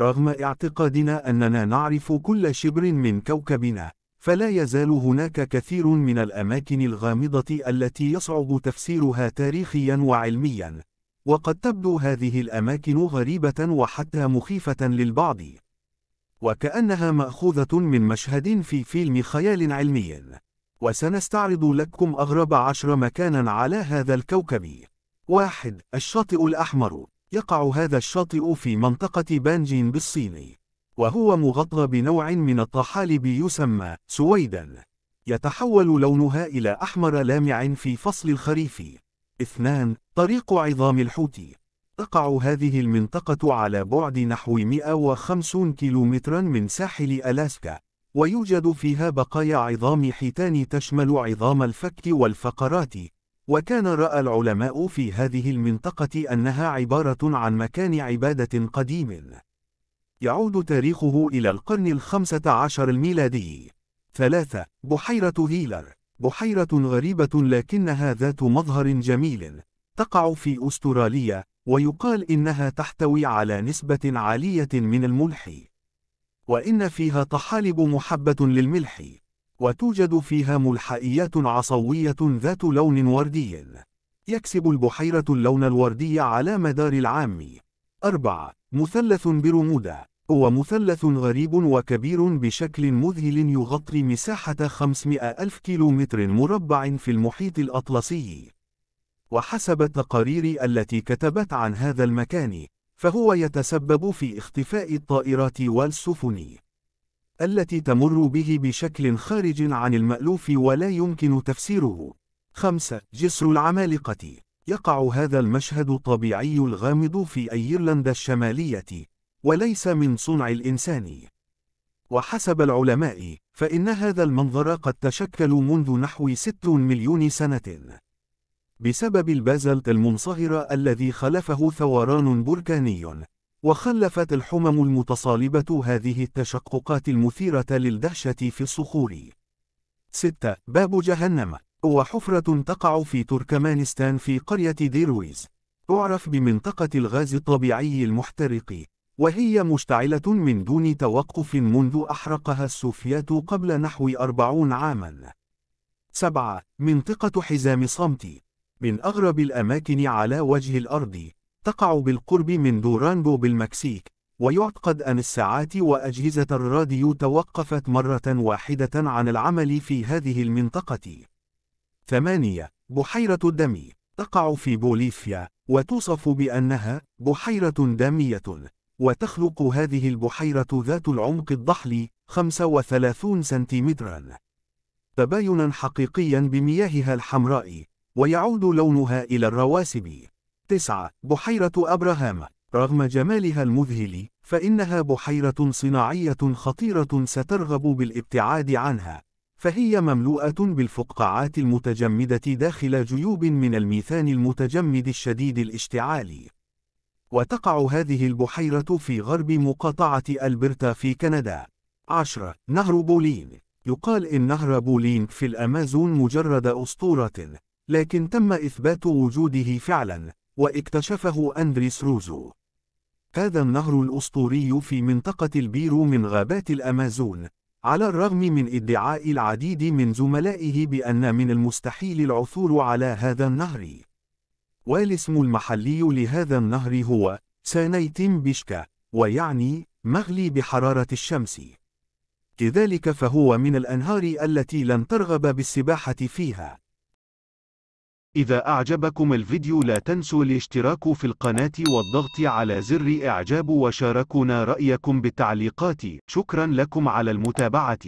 رغم اعتقادنا أننا نعرف كل شبر من كوكبنا، فلا يزال هناك كثير من الأماكن الغامضة التي يصعب تفسيرها تاريخيا وعلميا، وقد تبدو هذه الأماكن غريبة وحتى مخيفة للبعض، وكأنها مأخوذة من مشهد في فيلم خيال علمي. وسنستعرض لكم أغرب عشر مكانا على هذا الكوكب. واحد الشاطئ الأحمر يقع هذا الشاطئ في منطقة بانجين بالصيني، وهو مغطى بنوع من الطحالب يسمى سويدا. يتحول لونها إلى أحمر لامع في فصل الخريف. اثنان طريق عظام الحوت تقع هذه المنطقة على بعد نحو 150 كيلومترا من ساحل ألاسكا، ويوجد فيها بقايا عظام حيتان تشمل عظام الفك والفقرات، وكان رأى العلماء في هذه المنطقة أنها عبارة عن مكان عبادة قديم يعود تاريخه إلى القرن الخمسة عشر الميلادي ثلاثة بحيرة هيلر بحيرة غريبة لكنها ذات مظهر جميل تقع في أستراليا ويقال إنها تحتوي على نسبة عالية من الملح وإن فيها طحالب محبة للملح وتوجد فيها ملحائيات عصوية ذات لون وردي. يكسب البحيرة اللون الوردي على مدار العام. 4. مثلث برمودا هو مثلث غريب وكبير بشكل مذهل يغطي مساحة 500 ألف كيلومتر مربع في المحيط الأطلسي. وحسب التقارير التي كتبت عن هذا المكان، فهو يتسبب في اختفاء الطائرات والسفن. التي تمر به بشكل خارج عن المألوف ولا يمكن تفسيره. 5. جسر العمالقة يقع هذا المشهد الطبيعي الغامض في أيرلندا الشمالية، وليس من صنع الإنسان. وحسب العلماء، فإن هذا المنظر قد تشكل منذ نحو 6 مليون سنة. بسبب البازلت المنصهر الذي خلفه ثوران بركاني وخلفت الحمم المتصالبة هذه التشققات المثيرة للدهشة في الصخور. 6. باب جهنم هو حفرة تقع في تركمانستان في قرية ديرويز تعرف بمنطقة الغاز الطبيعي المحترق وهي مشتعلة من دون توقف منذ أحرقها السوفيات قبل نحو أربعون عاماً 7. منطقة حزام صمت من أغرب الأماكن على وجه الأرض تقع بالقرب من دورانبو بالمكسيك ويعتقد أن الساعات وأجهزة الراديو توقفت مرة واحدة عن العمل في هذه المنطقة. 8. بحيرة الدم تقع في بوليفيا، وتوصف بأنها بحيرة دامية، وتخلق هذه البحيرة ذات العمق الضحل 35 سنتيمترا تباينا حقيقيا بمياهها الحمراء، ويعود لونها إلى الرواسب. 9 بحيرة أبراهام رغم جمالها المذهل فإنها بحيرة صناعية خطيرة سترغب بالابتعاد عنها فهي مملوءة بالفقاعات المتجمدة داخل جيوب من الميثان المتجمد الشديد الاشتعالي وتقع هذه البحيرة في غرب مقاطعة ألبرتا في كندا 10. نهر بولين يقال إن نهر بولين في الأمازون مجرد أسطورة لكن تم إثبات وجوده فعلا واكتشفه أندريس روزو. هذا النهر الأسطوري في منطقة البيرو من غابات الأمازون، على الرغم من ادعاء العديد من زملائه بأن من المستحيل العثور على هذا النهر. والاسم المحلي لهذا النهر هو سانيتيم بيشكا، ويعني مغلي بحرارة الشمس. كذلك فهو من الأنهار التي لن ترغب بالسباحة فيها. إذا أعجبكم الفيديو لا تنسوا الاشتراك في القناة والضغط على زر إعجاب وشاركونا رأيكم بالتعليقات شكرا لكم على المتابعة